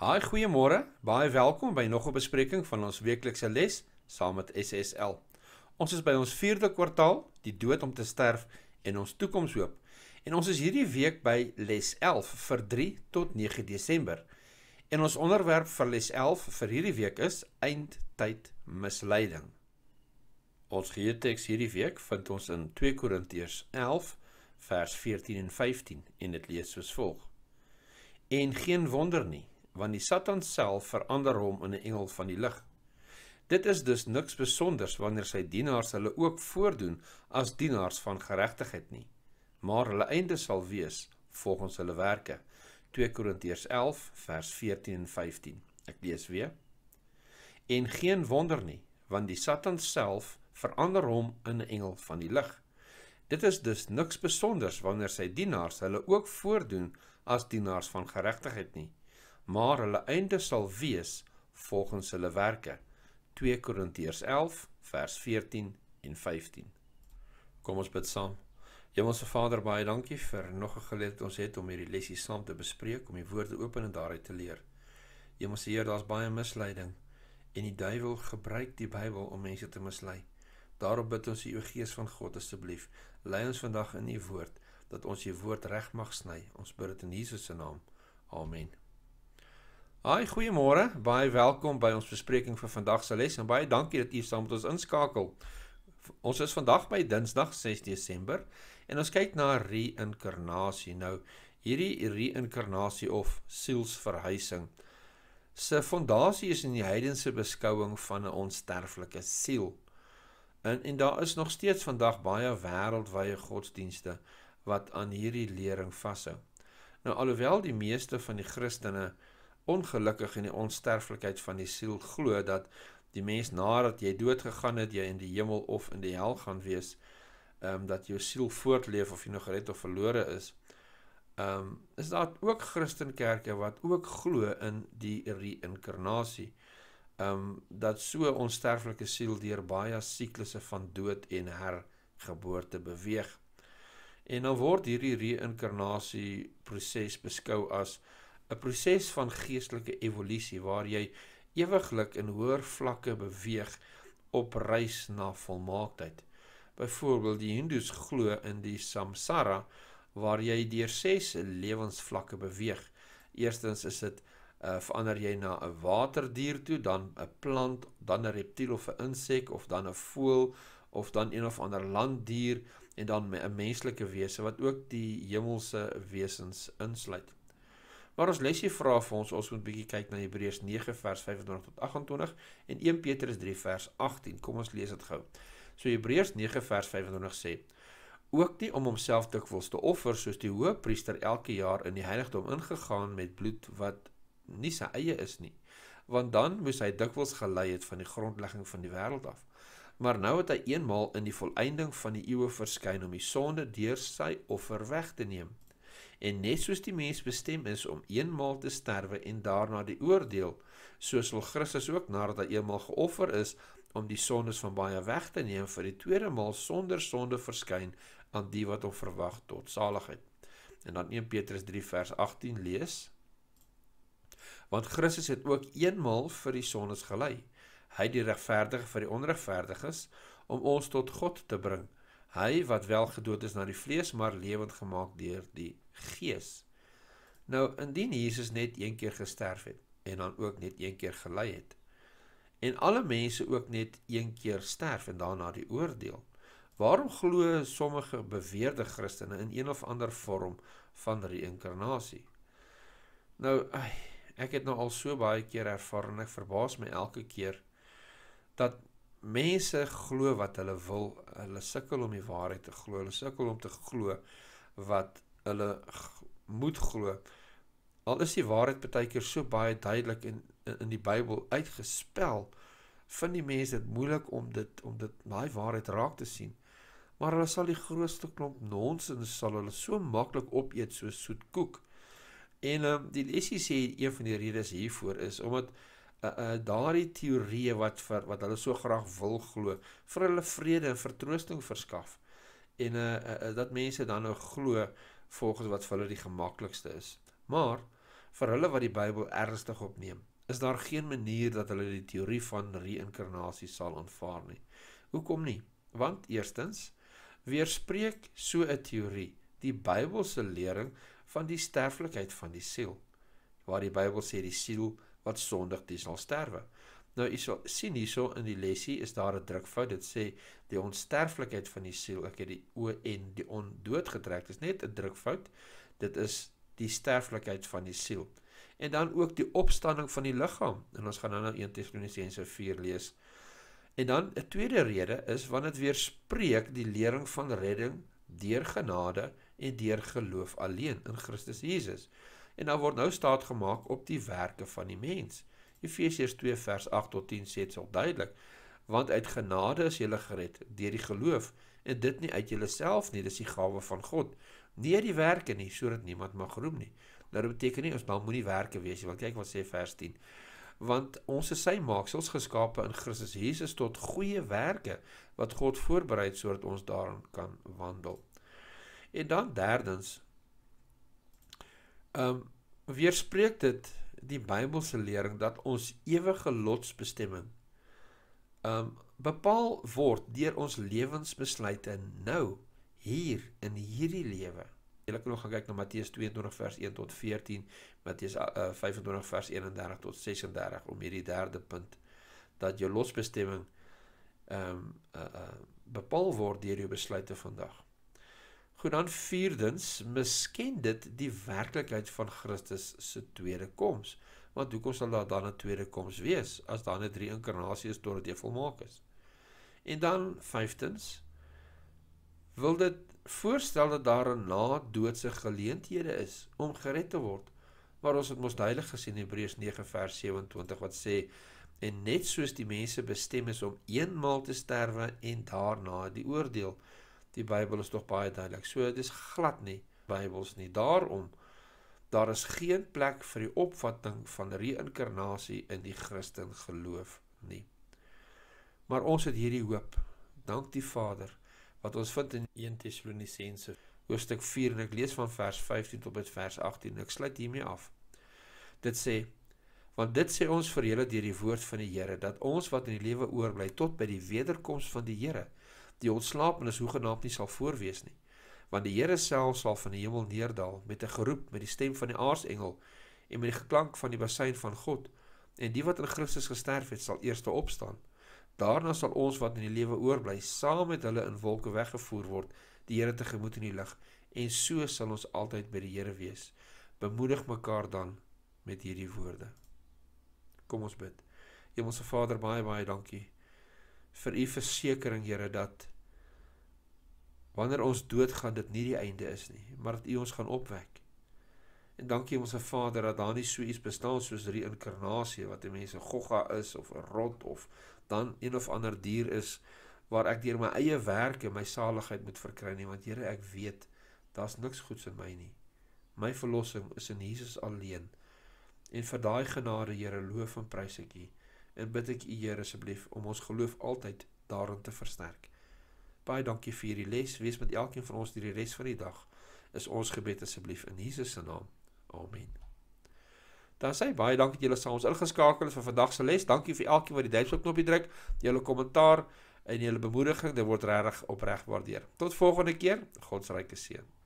Haai, goeiemôre. Baie welkom by nog 'n bespreking van ons weeklikse les saam met SSL. Ons is by ons 4de kwartaal, die dood om te sterf en ons toekomshoop. En ons is hierdie week by les 11 vir 3 tot 9 Desember. En ons onderwerp vir les 11 vir hierdie week is eindtyd misleiding. Ons geheeteks hierdie week vind ons in 2 Korintiërs 11 vers 14 en 15 en dit lees soos volg: En geen wonder nie want die Satan self verander hom in 'n engel van die lig. Dit is dus niks spesonders wanneer sy dienaars hulle ook voordoen as dienaars van geregtigheid nie, maar hulle einde sal wees volgens hulle werke. 2 Korintiërs 11 vers 14 en 15. Ek lees weer. En geen wonder nie, want die Satan self verander hom in 'n engel van die lig. Dit is dus niks spesonders wanneer sy dienaars hulle ook voordoen as dienaars van geregtigheid nie, maar hulle einde sal wees volgens hulle werke. 2 Korintiërs 11 vers 14 en 15. Kom ons bid saam. Hemelse Vader, baie dankie vir nog 'n geleentheid ons het om hierdie lesse saam te bespreek, om die woorde oop en daaruit te leer. Hemelse Heer, daar's baie misleiding en die duiwel gebruik die Bybel om mense te mislei. Daarop bid ons die Gees van God asseblief, lei ons vandag in u woord dat ons u woord reg mag sny. Ons bid dit in Jesus se naam. Amen. Hi, goeiemôre. Baie welkom by ons bespreking vir vandag se les en baie dankie dat u saam met ons inskakel. Ons is vandag by Dinsdag 6 Desember en ons kyk na reïnkarnasie. Nou, hierdie reïnkarnasie of sielsverhuising se fondasie is in die heidense beskouing van 'n onsterflike siel. En en daar is nog steeds vandag baie wêreldwye godsdienste wat aan hierdie lering vashou. Nou alhoewel die meeste van die Christene ongelukkig en die onsterflikheid van die siel glo dat die mens nadat jy dood gegaan het, jy in die hemel of in die hel gaan wees, ehm um, dat jou siel voortleef of jy nog gered of verlore is. Ehm um, is daar ook Christenkerke wat ook glo in die reïnkarnasie. Ehm um, dat so onsterflike siel deur baie siklusse van dood en hergeboorte beweeg. En dan word hierdie reïnkarnasie proses beskou as 'n proses van geestelike evolusie waar jy ewiglik in hoër vlakke beweeg op reis na volmaaktheid. Byvoorbeeld die Hindus glo in die samsara waar jy deur 6 lewensvlakke beweeg. Eerstens is dit uh, verander jy na 'n waterdier toe, dan 'n plant, dan 'n reptiel of 'n insek of dan 'n voël of dan een of ander landdier en dan 'n menslike wese wat ook die hemelse wesens insluit. Maar ons lesie vra vir ons ons moet bietjie kyk na Hebreërs 9 vers 25 tot 28 en 1 Petrus 3 vers 18. Kom ons lees dit gou. So Hebreërs 9 vers 25 sê ook nie om homself dikwels te offer soos die hoëpriester elke jaar in die heiligdom ingegaan met bloed wat nie sy eie is nie want dan moes hy dikwels gelei het van die grondlegging van die wêreld af maar nou het hy eenmaal in die volëinding van die eeue verskyn om die sonde deur sy offer weg te neem en net soos die mens bestem is om eenmaal te sterwe en daarna die oordeel, so sal Christus ook nadat hy eenmaal geoffer is om die sondes van baie weg te neem vir die tweede maal sonder sonde verskyn aan die wat hom verwag tot saligheid. En dan 1 Petrus 3 vers 18 lees: Want Christus het ook eenmaal vir die sondes gely. Hy die regverdige vir die onregverdiges om ons tot God te bring. Hy wat wel gedood is na die vlees maar lewend gemaak deur die Gees. Nou indien Jesus net een keer gesterf het en dan ook net een keer gely het en alle mense ook net een keer sterf en daarna die oordeel. Waarom glo sommige beweerde Christene in een of ander vorm van reïnkarnasie? Nou, ay, ek het nou al so baie keer ervaar en ek verbaas my elke keer dat mense glo wat hulle wil. Hulle sukkel om die waarheid te glo. Hulle sukkel om te glo wat hulle moet glo. Al is die waarheid baie keer so baie duidelik in in, in die Bybel uitgespel, vind die mense dit moeilik om dit om dit daai waarheid raak te sien. Maar hulle sal die grootste klomp nonsens sal hulle so maklik opeet soos soet koek. En um, die lesie sê een van die redes hiervoor is omdat uh, uh, daardie teorieë wat vir wat hulle so graag wil glo vir hulle vrede en vertroosting verskaf. En uh, uh, uh, dat mense dan nou glo volgens wat vir hulle die gemaklikste is. Maar vir hulle wat die Bybel ernstig opneem, is daar geen manier dat hulle die teorie van reïnkarnasie sal aanvaar nie. Hoekom nie? Want eerstens weerspreek so 'n teorie die Bybelse lering van die sterflikheid van die siel, waar die Bybel sê die siel wat sondig is, sal sterwe. Nou jy sal sien hierso in die lesie is daar 'n drukfout. Dit sê die onsterflikheid van die siel. Ek het die O en die ondood getrek. Dit is net 'n drukfout. Dit is die sterflikheid van die siel. En dan ook die opstanding van die liggaam. En ons gaan nou nou 1 Tessalonisense 4 lees. En dan 'n tweede rede is want dit weerspreek die lering van redding deur genade en deur geloof alleen in Christus Jesus. En dan word nou staat gemaak op die werke van die mens. Efesiërs 2 vers 8 tot 10 sê dit so duidelik want uit genade is julle gered deur die geloof en dit nie uit julleself nie dis die gawe van God nie deur die werke nie sodat niemand mag roem nie nou dit beteken nie ons mag moenie werke wees nie want kyk wat sê vers 10 want ons is sy maaksels geskape in Christus Jesus tot goeie werke wat God voorberei het sodat ons daarin kan wandel. En dan derdens ehm um, weerspreek dit die Bybelse leering dat ons ewige lotsbestemming um bepaal word deur ons lewensbesluite nou hier in hierdie lewe. Jy kan nog kyk na Matteus 22 vers 1 tot 14, Matteus uh, 25 vers 31 tot 36 om hierdie derde punt dat jou lotsbestemming um uh, uh, bepaal word deur jou besluite vandag. Goed dan vierdens, misken dit die werklikheid van Christus se tweede koms. Want hoekom sal daar dan 'n tweede koms wees as daar net drie inkarnasies totdat hy volmaak is? En dan vyftens, wil dit voorstel dat daar 'n na doodse geleenthede is om gered te word? Maar ons het mos duidelik gesien Hebreërs 9:27 wat sê en net soos die mense bestem is om eenmaal te sterwe en daarna die oordeel Die Bybel is tog baie duidelik. So dis glad nie Bybels nie. Daarom daar is geen plek vir die opvatting van reïnkarnasie in die Christen geloof nie. Maar ons het hierdie hoop. Dank die Vader wat ons vind in 1 Tessalonisense hoofstuk 4 en ek lees van vers 15 tot by vers 18 en ek sluit hiermee af. Dit sê want dit sê ons vir julle deur die woord van die Here dat ons wat in die lewe oorbly tot by die wederkoms van die Here die ontslaapenes hoegenaamd nie sal voorwees nie want die Here self sal van die hemel neerdal met 'n geroep met die stem van die aartsengel en met die geklank van die basuin van God en die wat in Christus gesterf het sal eerste opstaan daarna sal ons wat in die lewe oorbly saam met hulle in wolke weggevoer word die Here tegemoet in die lig en so sal ons altyd by die Here wees bemoedig mekaar dan met hierdie woorde kom ons bid Hemelse Vader baie baie dankie vir u versekering Here dat Wanneer ons doodgaan, dit nie die einde is nie, maar dat U ons gaan opwek. En dankie ons Vader dat daar nie so iets bestaan soos reïnkarnasie wat 'n mens 'n gogga is of 'n rot of dan een of ander dier is waar ek deur my eie werke my saligheid moet verkry nie, want Here, ek weet daar's niks goeds in my nie. My verlossing is in Jesus alleen. En vir daai genade, Here, loof en prys ek U. En bid ek U, Here, asseblief om ons geloof altyd daarin te versterk. Baie dankie vir hierdie les. Wees met elkeen van ons hierdie res van die dag. Is ons gebed asseblief in Jesus se naam. Amen. Dan sê baie dankie dat julle saam ons ingeskakel het vir vandag se les. Dankie vir elkeen wat die duimpie knoppie druk, julle kommentaar en julle bemoediging. Dit word regtig opreg waardeer. Tot volgende keer. God se ryke seën.